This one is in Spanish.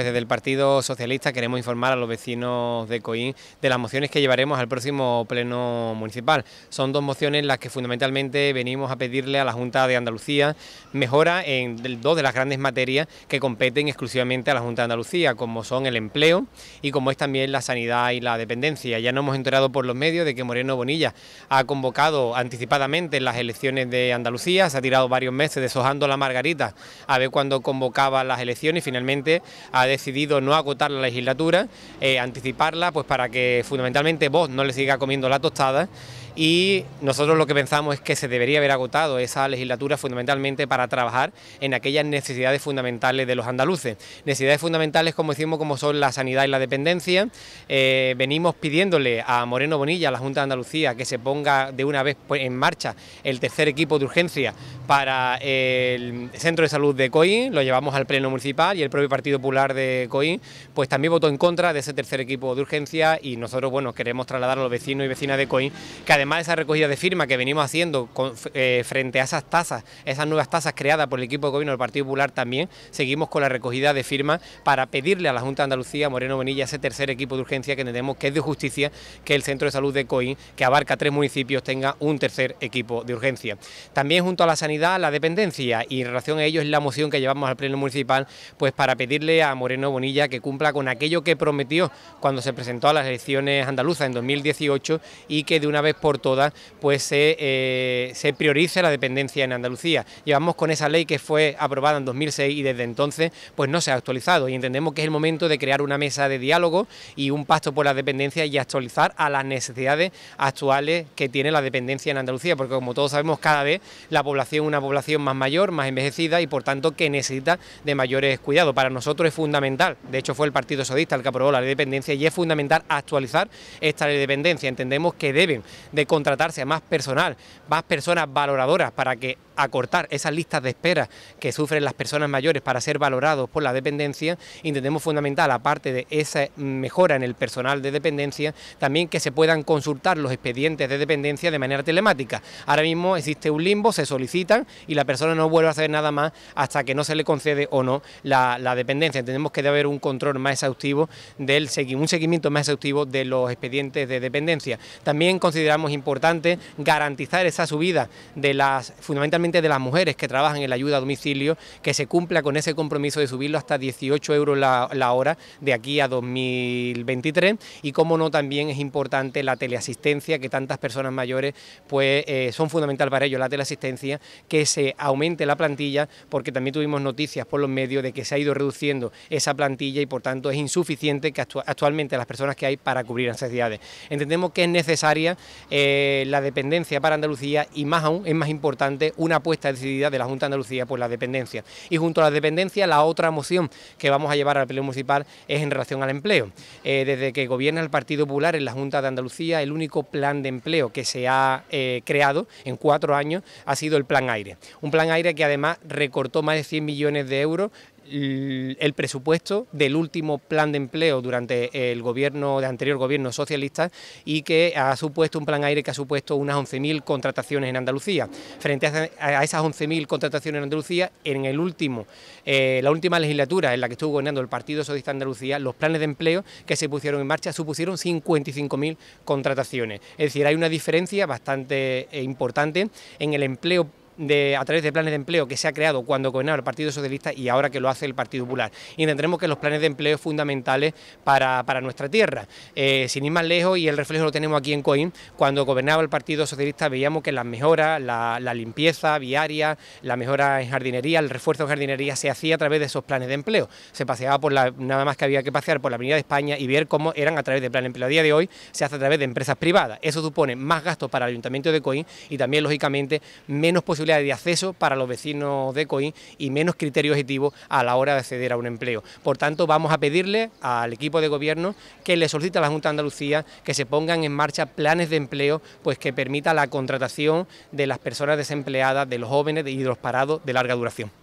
Pues desde el Partido Socialista queremos informar a los vecinos de Coín de las mociones que llevaremos al próximo Pleno Municipal. Son dos mociones las que fundamentalmente venimos a pedirle a la Junta de Andalucía mejora en dos de las grandes materias que competen exclusivamente a la Junta de Andalucía, como son el empleo y como es también la sanidad y la dependencia. Ya nos hemos enterado por los medios de que Moreno Bonilla ha convocado anticipadamente las elecciones de Andalucía, se ha tirado varios meses deshojando la margarita a ver cuándo convocaba las elecciones y finalmente ha decidido no agotar la legislatura, eh, anticiparla pues para que fundamentalmente vos no le siga comiendo la tostada y nosotros lo que pensamos es que se debería haber agotado esa legislatura fundamentalmente para trabajar en aquellas necesidades fundamentales de los andaluces. Necesidades fundamentales, como decimos, como son la sanidad y la dependencia. Eh, venimos pidiéndole a Moreno Bonilla, a la Junta de Andalucía, que se ponga de una vez pues, en marcha el tercer equipo de urgencia para el Centro de Salud de Coín, lo llevamos al Pleno Municipal y el propio Partido Popular de Coín, pues también votó en contra de ese tercer equipo de urgencia y nosotros, bueno, queremos trasladar a los vecinos y vecinas de Coín que además de esa recogida de firma que venimos haciendo eh, frente a esas tasas, esas nuevas tasas creadas por el equipo de gobierno del Partido Popular también, seguimos con la recogida de firmas para pedirle a la Junta de Andalucía, Moreno Bonilla, ese tercer equipo de urgencia que tenemos, que es de justicia, que el Centro de Salud de Coín, que abarca tres municipios, tenga un tercer equipo de urgencia. También junto a la sanidad, la dependencia y en relación a ello es la moción que llevamos al Pleno Municipal, pues para pedirle a Moreno Bonilla que cumpla con aquello que prometió cuando se presentó a las elecciones andaluzas en 2018 y que de una vez por por todas pues se, eh, priorice la dependencia en Andalucía. Llevamos con esa ley que fue aprobada en 2006 y desde entonces pues no se ha actualizado y entendemos que es el momento de crear una mesa de diálogo y un pacto por la dependencia y actualizar a las necesidades actuales que tiene la dependencia en Andalucía, porque como todos sabemos cada vez la población es una población más mayor, más envejecida y por tanto que necesita de mayores cuidados. Para nosotros es fundamental, de hecho fue el Partido Socialista el que aprobó la ley de dependencia y es fundamental actualizar esta ley de dependencia. Entendemos que deben de contratarse a más personal, más personas valoradoras para que acortar esas listas de espera que sufren las personas mayores para ser valorados por la dependencia, entendemos fundamental, aparte de esa mejora en el personal de dependencia, también que se puedan consultar los expedientes de dependencia de manera telemática. Ahora mismo existe un limbo, se solicitan y la persona no vuelve a hacer nada más hasta que no se le concede o no la, dependencia. Entendemos que debe haber un control más exhaustivo, del un seguimiento más exhaustivo de los expedientes de dependencia. También consideramos importante garantizar esa subida de las fundamentalmente de las mujeres que trabajan en la ayuda a domicilio, que se cumpla con ese compromiso de subirlo hasta 18 euros la, hora de aquí a 2023 y como no también es importante la teleasistencia que tantas personas mayores pues eh, son fundamental para ello, la teleasistencia, que se aumente la plantilla porque también tuvimos noticias por los medios de que se ha ido reduciendo esa plantilla y por tanto es insuficiente que actualmente las personas que hay para cubrir necesidades. Entendemos que es necesaria eh, la dependencia para Andalucía y más aún es más importante una apuesta decidida de la Junta de Andalucía por la dependencia... Y junto a la dependencia. la otra moción que vamos a llevar al Pleno Municipal es en relación al empleo. Eh, desde que gobierna el Partido Popular en la Junta de Andalucía, el único plan de empleo que se ha eh, creado en cuatro años ha sido el Plan Aire. Un Plan Aire que además recortó más de 100 millones de euros Mm, el presupuesto del último plan de empleo durante el gobierno, de anterior gobierno socialista y que ha supuesto un plan aire que ha supuesto unas 11.000 contrataciones en Andalucía. Frente a esas 11.000 contrataciones en Andalucía, en el último, eh, la última legislatura en la que estuvo gobernando el Partido Socialista de Andalucía, los planes de empleo que se pusieron en marcha supusieron 55.000 contrataciones. Es decir, hay una diferencia bastante eh, importante en el empleo a través de planes de empleo que se ha creado cuando gobernaba el Partido Socialista y ahora que lo hace el Partido Popular. Y Intentaremos que los planes de empleo fundamentales para, nuestra tierra. Eh, sin ir más lejos, y el reflejo lo tenemos aquí en Coín, cuando gobernaba el Partido Socialista veíamos que las mejoras, la, limpieza viaria, la mejora en jardinería, el refuerzo en jardinería se hacía a través de esos planes de empleo. Se paseaba por la, nada más que había que pasear por la Avenida de España y ver cómo eran a través de planes de empleo. A día de hoy se hace a través de empresas privadas. Eso supone más gastos para el Ayuntamiento de Coín y también, lógicamente, menos posibilidades de acceso para los vecinos de Coín y menos criterios objetivo a la hora de acceder a un empleo. Por tanto, vamos a pedirle al equipo de gobierno que le solicite a la Junta de Andalucía que se pongan en marcha planes de empleo pues que permita la contratación de las personas desempleadas, de los jóvenes y de los parados de larga duración.